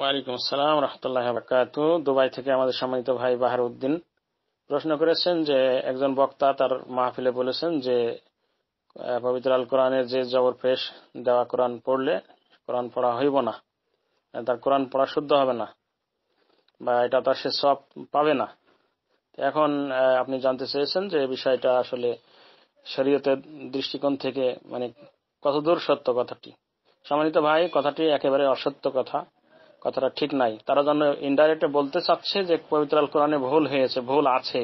ওয়ালাইকুম আসসালাম রহমতুল্লাহ বাকাত দুবাই থেকে আমাদের সম্মানিত ভাই বাহার উদ্দিন প্রশ্ন করেছেন যে একজন বক্তা তার মাহফিলে বলেছেন যে পবিত্র আল কোরআনের যে জবর পেশ দেওয়া কোরআন পড়লে কোরআন পড়া হইব না তার কোরআন পড়া শুদ্ধ হবে না বা এটা তার সে সব পাবে না এখন আপনি জানতে চেয়েছেন যে বিষয়টা আসলে শরীয়তের দৃষ্টিকোণ থেকে মানে কতদূর সত্য কথাটি সম্মানিত ভাই কথাটি একেবারে অসত্য কথা কথাটা ঠিক নাই তারা যেন ইনডাইরেক্টে বলতে চাচ্ছে যে পবিত্র আল কোরআনে ভুল হয়েছে ভুল আছে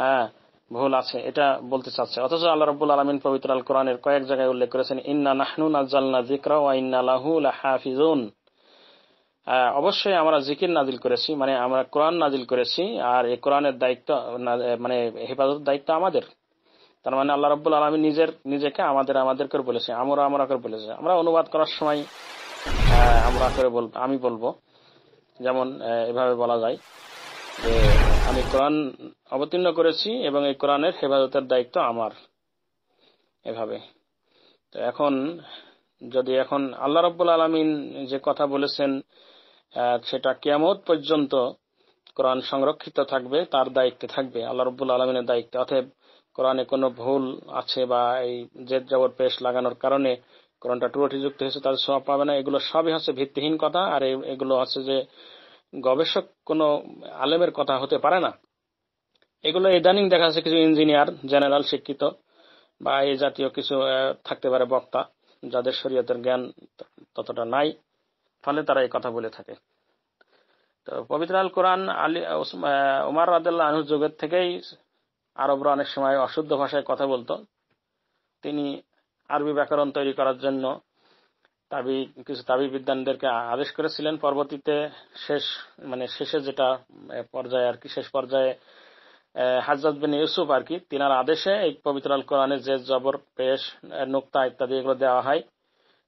হ্যাঁ ভুল আছে এটা বলতে চাচ্ছে অথচ আল্লাহ রব্বুল আলমিন পবিত্র আল কোরআনের কয়েক জায়গায় উল্লেখ করেছেন ইন্না নাহনু নাজাল্লা জিক্রা ওয়া ইন্না লাহু লাহাফিজুন হ্যাঁ, অবশ্যই আমরা জিকির নাজিল করেছি মানে আমরা কোরআন নাজিল করেছি আর এই কোরআনের দায়িত্ব মানে হেফাজত দায়িত্ব আমাদের তার মানে আল্লাহ রব্বুল আলমী নিজের নিজেকে আমাদের আমাদেরকে বলেছে আমরা আমরা করে বলেছে আমরা অনুবাদ করার সময় হ্যাঁ, আমরা করে বল আমি বলবো যেমন এভাবে বলা যায় যে আমি কোরআন অবতীর্ণ করেছি এবং এই কোরআনের হেফাজতের দায়িত্ব আমার এভাবে তো এখন যদি এখন আল্লাহ রব্বুল আলমিন যে কথা বলেছেন সেটা কেয়ামত পর্যন্ত কোরআন সংরক্ষিত থাকবে তার দায়িত্বে থাকবে আল্লাহ রব্বুল আলমিনের দায়িত্বে অতএব কোরআনে কোনো ভুল আছে বা এই জেদ জবর পেশ লাগানোর কারণে কোনটা যুক্ত হয়েছে তাদের সব পাবে না এগুলো সবই হচ্ছে ভিত্তিহীন কথা আর এগুলো হচ্ছে যে গবেষক কোনো আলেমের কথা হতে পারে না এগুলো ইদানিং দেখা যাচ্ছে কিছু ইঞ্জিনিয়ার জেনারেল শিক্ষিত বা এই জাতীয় কিছু থাকতে পারে বক্তা যাদের শরীয়তের জ্ঞান ততটা নাই ফলে তারা এই কথা বলে থাকে তো পবিত্র আল কোরআন আলী উমার রাদাল্লাহ আনুর যুগের থেকেই আরবরা অনেক সময় অশুদ্ধ ভাষায় কথা বলতো তিনি আরবি ব্যাকরণ তৈরি করার জন্য তাবি কিছু তাবি বিদ্যানদেরকে আদেশ করেছিলেন পরবর্তীতে শেষ মানে শেষে যেটা পর্যায়ে আর কি শেষ পর্যায়ে হাজরত বিন ইউসুফ আর কি তিনার আদেশে এই পবিত্র আল কোরআনে যে জবর পেশ নোক্তা ইত্যাদি এগুলো দেওয়া হয়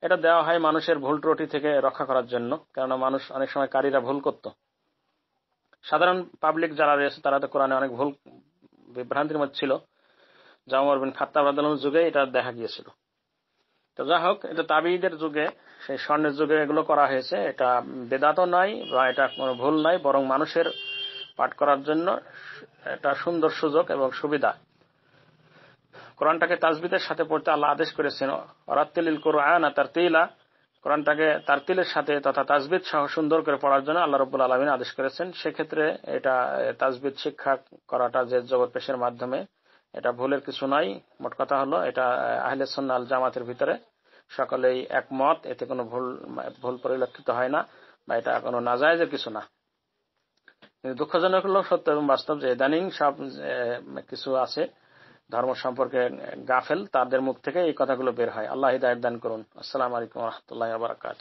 এটা দেওয়া হয় মানুষের ভুল ত্রুটি থেকে রক্ষা করার জন্য কেননা মানুষ অনেক সময় কারীরা ভুল করত সাধারণ পাবলিক যারা রয়েছে তারা তো কোরআনে অনেক ভুল বিভ্রান্তির মধ্যে ছিল জামর বিন খাত্তাব আদালন যুগে এটা দেখা গিয়েছিল তো যাই হোক এটা তাবিদের যুগে সেই স্বর্ণের যুগে এগুলো করা হয়েছে এটা বেদাত নয় বা এটা কোনো ভুল নাই বরং মানুষের পাঠ করার জন্য এটা সুন্দর সুযোগ এবং সুবিধা কোরআনটাকে তাজবিদের সাথে পড়তে আল্লাহ আদেশ করেছেন অরাত্তিল কোরআন তার তিলা কোরআনটাকে তার তিলের সাথে তথা তাজবিদ সহ সুন্দর করে পড়ার জন্য আল্লাহ রব্বুল আলমিন আদেশ করেছেন সেক্ষেত্রে এটা তাজবিদ শিক্ষা করাটা যে জগৎ পেশের মাধ্যমে এটা ভুলের কিছু নাই মোট কথা হলো এটা আহলে সন্ন্যাল জামাতের ভিতরে সকলেই একমত এতে কোনো ভুল ভুল পরিলক্ষিত হয় না বা এটা কোনো নাজায়জের কিছু না কিন্তু দুঃখজনক হল সত্য এবং বাস্তব যে ইদানিং সব কিছু আছে ধর্ম সম্পর্কে গাফেল তাদের মুখ থেকে এই কথাগুলো বের হয় আল্লাহ হিদায়ত দান করুন আসসালাম আলাইকুম রহমতুল্লাহ বারাকাত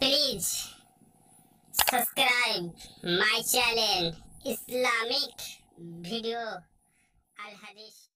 please subscribe my channel video al hadith